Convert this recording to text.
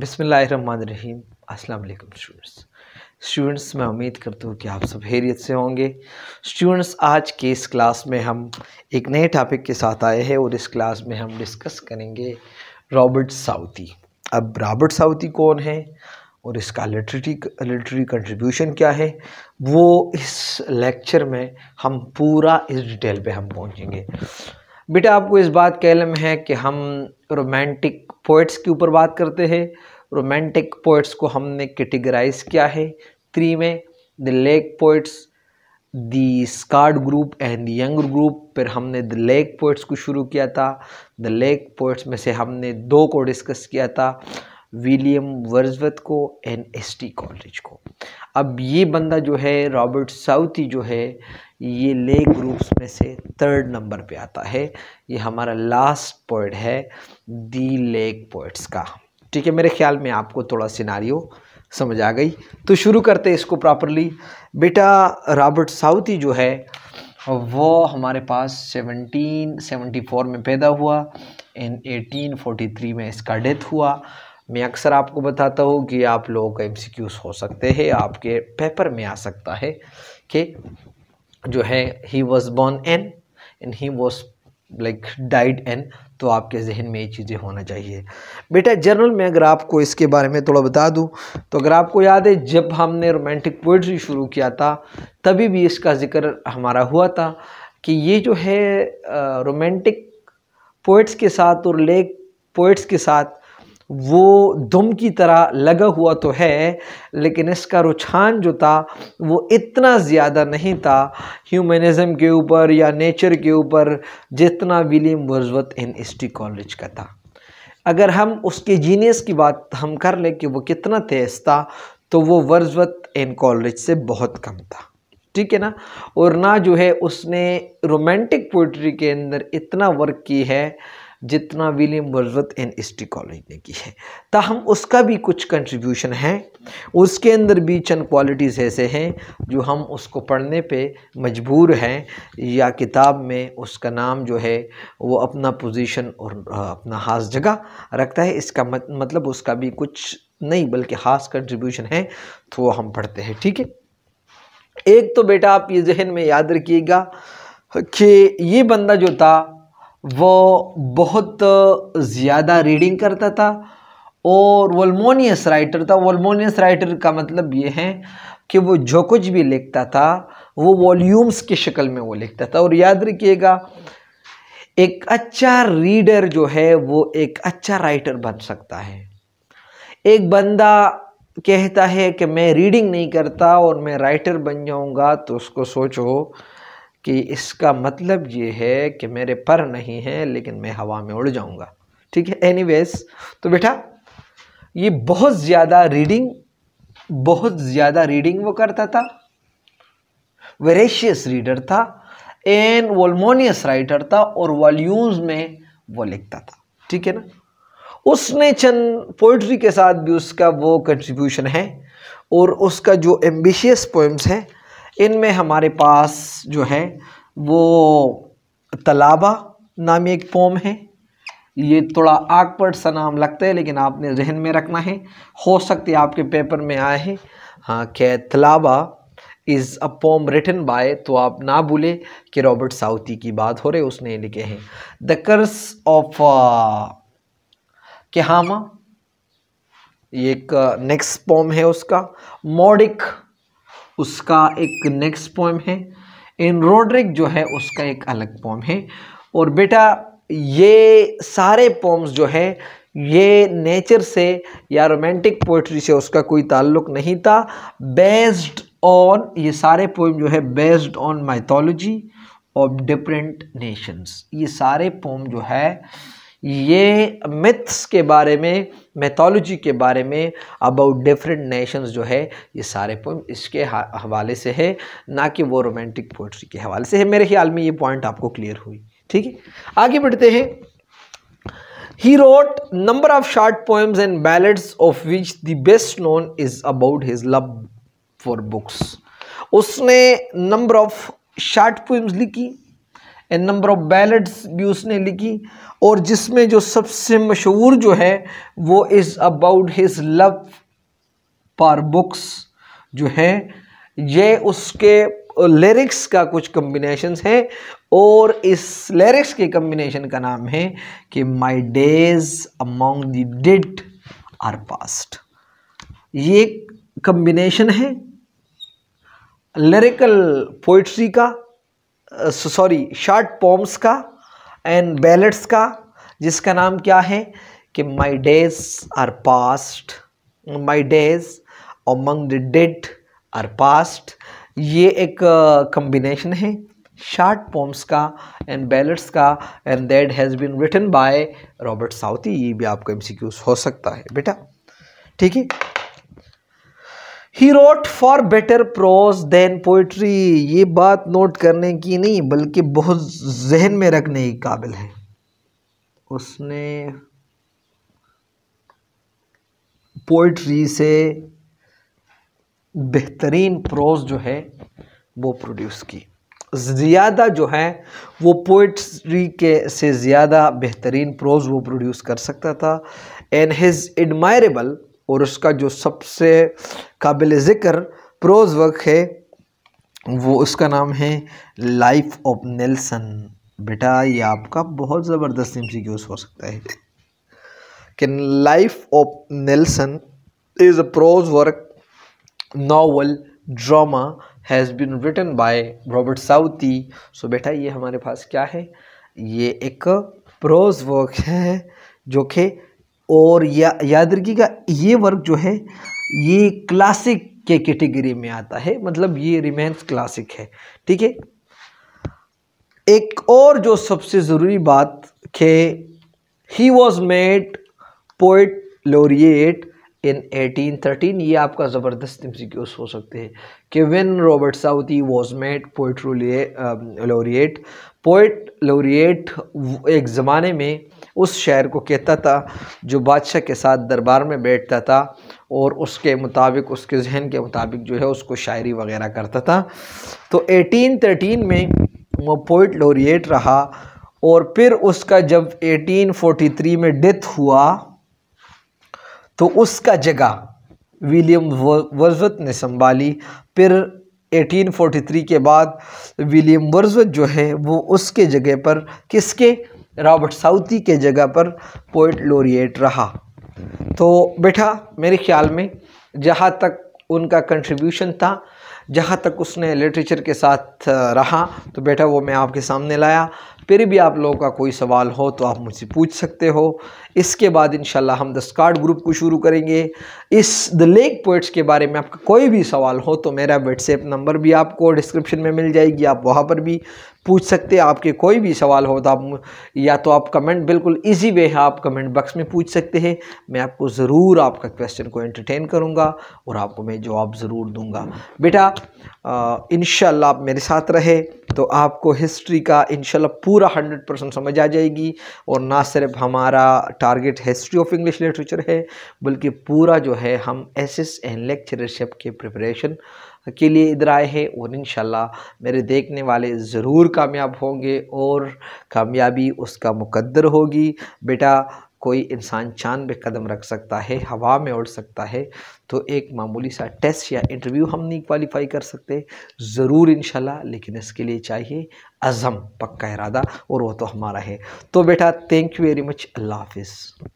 बिसमीम अस्सलाम वालेकुम स्टूडेंट्स स्टूडेंट्स मैं उम्मीद करता हूँ कि आप सब हैरियत से होंगे स्टूडेंट्स आज के इस क्लास में हम एक नए टॉपिक के साथ आए हैं और इस क्लास में हम डिस्कस करेंगे रॉबर्ट साउथी अब रॉबर्ट साउथी कौन है और इसका लिटरेरी लिटरेरी कंट्रीब्यूशन क्या है वो इस लेक्चर में हम पूरा इस डिटेल पर हम पहुँचेंगे बेटा आपको इस बात का इलम है कि हम रोमांटिक पोइट्स के ऊपर बात करते हैं रोमांटिक पोइट्स को हमने कैटेगराइज किया है थ्री में the lake poets the scared group and the young group फिर हमने द लेक पोइट्स को शुरू किया था द लेक पोइट्स में से हमने दो को डिस्कस किया था विलियम वर्जवत को एंड एसटी कॉलेज को अब ये बंदा जो है रॉबर्ट साउथी जो है ये ले ग्रुप्स में से थर्ड नंबर पे आता है ये हमारा लास्ट पॉइंट है दी लेग पॉइंट्स का ठीक है मेरे ख्याल में आपको थोड़ा सिनारियो समझ आ गई तो शुरू करते हैं इसको प्रॉपरली बेटा रॉबर्ट साउथी जो है वो हमारे पास 1774 में पैदा हुआ एंड 1843 में इसका डेथ हुआ मैं अक्सर आपको बताता हूँ कि आप लोगों का एम हो सकते हैं आपके पेपर में आ सकता है कि जो है he was born in and he was like died in तो आपके जहन में ये चीज़ें होना चाहिए बेटा जनरल में अगर आपको इसके बारे में थोड़ा बता दूँ तो अगर आपको याद है जब हमने रोमांटिक पोइट्री शुरू किया था तभी भी इसका जिक्र हमारा हुआ था कि ये जो है रोमांटिक पोइट्स के साथ और लेक पोइट्स के साथ वो दुम की तरह लगा हुआ तो है लेकिन इसका रुझान जो था वो इतना ज़्यादा नहीं था ह्यूमनिज़म के ऊपर या नेचर के ऊपर जितना William Wordsworth and ST Coleridge का था अगर हम उसके जीनियस की बात हम कर लें कि वो कितना तेज़ था तो वो वर्जवत इन कॉलेज से बहुत कम था ठीक है ना और ना जो है उसने रोमांटिक पोइट्री के अंदर इतना वर्क की है जितना William Wordsworth and S Coleridge ने की है ताहम उसका भी कुछ कंट्रीब्यूशन है उसके अंदर भी चंद क्वालिटीज़ ऐसे हैं जो हम उसको पढ़ने पे मजबूर हैं या किताब में उसका नाम जो है वो अपना पोजीशन और अपना खास जगह रखता है इसका मतलब उसका भी कुछ नहीं बल्कि खास कंट्रीब्यूशन है तो वो हम पढ़ते हैं ठीक है एक तो बेटा आप ये जहन में याद रखिएगा कि ये बंदा जो था वो बहुत ज़्यादा रीडिंग करता था और वलमोनियस राइटर था वलमोनियस राइटर का मतलब ये है कि वो जो कुछ भी लिखता था वो वॉल्यूम्स की शक्ल में वो लिखता था और याद रखिएगा एक अच्छा रीडर जो है वो एक अच्छा राइटर बन सकता है एक बंदा कहता है कि मैं रीडिंग नहीं करता और मैं राइटर बन जाऊंगा तो उसको सोचो कि इसका मतलब ये है कि मेरे पर नहीं है लेकिन मैं हवा में उड़ जाऊँगा ठीक है एनीवेज तो बेटा ये बहुत ज़्यादा रीडिंग बहुत ज़्यादा रीडिंग वो करता था वेरेशियस रीडर था एन वॉलमोनियस राइटर था और वॉल्यूम्स में वो लिखता था ठीक है ना उसने चंद पोइट्री के साथ भी उसका वो कंट्रीब्यूशन है और उसका जो एम्बिशियस पोइम्स हैं इनमें हमारे पास जो है वो तलाबा नामी एक पोम है ये थोड़ा आकपर्ट सा नाम लगता है लेकिन आपने जहन में रखना है हो सकती है आपके पेपर में आए हैं हाँ के Thalaba is a poem written by तो आप ना भूलें कि रॉबर्ट साउथी की बात हो रही उसने लिखे हैं द कर्स ऑफ हामा ये एक नेक्स्ट uh, पोम है उसका मोडिक उसका एक नेक्स्ट पोएम है इन रोड्रिक जो है उसका एक अलग पोम है और बेटा ये सारे पोम्स जो है ये नेचर से या रोमांटिक पोइट्री से उसका कोई ताल्लुक नहीं था बेस्ड ऑन ये सारे पोम जो है based on mythology of different nations ये सारे पोम जो है ये मिथ्स के बारे में मैथोलॉजी के बारे में अबाउट डिफरेंट नेशंस जो है ये सारे पोम इसके हवाले से है ना कि वो रोमांटिक पोइट्री के हवाले से है मेरे ख्याल में ये पॉइंट आपको क्लियर हुई ठीक है आगे बढ़ते हैं he wrote number of short poems and ballads of which the best known is about his love for books उसने नंबर ऑफ शार्ट पोइम्स लिखी एंड नंबर ऑफ बैलड्स भी उसने लिखी और जिसमें जो सबसे मशहूर जो है वो is about his love for books जो हैं ये उसके लिरिक्स का कुछ कम्बिनेशन हैं और इस लिरिक्स के कम्बिनेशन का नाम है कि my days among the dead are past ये कम्बिनेशन है लिरिकल पोइट्री का सॉरी शार्ट पॉम्स का एंड बैलेट्स का जिसका नाम क्या है कि my days are past my days among the dead are past ये एक कम्बिनेशन uh, है शार्ट पोम्स का एंड बैलेट्स का and that has been written by Robert Southey ये भी आपको एम हो सकता है बेटा ठीक है he wrote for better prose than poetry ये बात नोट करने की नहीं बल्कि बहुत जहन में रखने के काबिल है उसने पोइट्री से बेहतरीन प्रोज जो है वो प्रोड्यूस की ज़्यादा जो है वो पोइट्री के से ज़्यादा बेहतरीन प्रोज वो प्रोड्यूस कर सकता था एंड हिज एडमायरेबल और उसका जो सबसे काबिल ज़िक्र प्रोज़ वर्क है वो उसका नाम है लाइफ ऑफ नेल्सन बेटा ये आपका बहुत ज़बरदस्त एम सी हो सकता है कि life of Nelson is a prose work novel drama has been written by Robert Southey so बेटा ये हमारे पास क्या है ये एक प्रोज वर्क है जो कि और या यादृकी का ये वर्क जो है ये क्लासिक के कैटेगरी में आता है मतलब ये रिमेन्स क्लासिक है ठीक है एक और जो सबसे ज़रूरी बात के he was made poet laureate in 1813 ये आपका ज़बरदस्त एमसीक्यूज हो सकते हैं कि when Robert Southey was made poet laureate poet laureate एक ज़माने में उस शायर को कहता था जो बादशाह के साथ दरबार में बैठता था और उसके मुताबिक उसके जहन के मुताबिक जो है उसको शायरी वगैरह करता था तो 1813 में वो पोइट लोरिएट रहा और फिर उसका जब 1843 में डेथ हुआ तो उसका जगह विलियम वर्जवत ने संभाली फिर 1843 के बाद विलियम वर्जवत जो है वो उसके जगह पर किसके रॉबर्ट साउथी के जगह पर पोइट लोरिएट रहा तो बेटा मेरे ख्याल में जहाँ तक उनका कंट्रीब्यूशन था जहाँ तक उसने लिटरेचर के साथ रहा तो बेटा वो मैं आपके सामने लाया फिर भी आप लोगों का कोई सवाल हो तो आप मुझसे पूछ सकते हो इसके बाद इन हम द स्कार्ड ग्रुप को शुरू करेंगे इस द लेक पोइट्स के बारे में आपका कोई भी सवाल हो तो मेरा व्हाट्सएप नंबर भी आपको डिस्क्रिप्शन में मिल जाएगी आप वहाँ पर भी पूछ सकते हैं आपके कोई भी सवाल हो तो आप या तो आप कमेंट बिल्कुल इजी वे है आप कमेंट बॉक्स में पूछ सकते हैं मैं आपको ज़रूर आपका क्वेश्चन को एंटरटेन करूंगा और आपको मैं जवाब ज़रूर दूँगा बेटा इन आप मेरे साथ रहे तो आपको हिस्ट्री का इनशाला पूरा हंड्रेड परसेंट समझ आ जाएगी और ना सिर्फ हमारा target history of English literature है बल्कि पूरा जो है हम एस एस एंड लेक्चरशिप के प्रिपरेशन के लिए इधर आए हैं और इन मेरे देखने वाले ज़रूर कामयाब होंगे और कामयाबी उसका मुकद्दर होगी बेटा कोई इंसान चांद पे कदम रख सकता है हवा में उड़ सकता है तो एक मामूली सा टेस्ट या इंटरव्यू हम नहीं क्वालिफाई कर सकते ज़रूर इन लेकिन इसके लिए चाहिए अज़म पक्का इरादा और वो तो हमारा है तो बेटा थैंक यू वेरी मच अल्लाह हाफिज़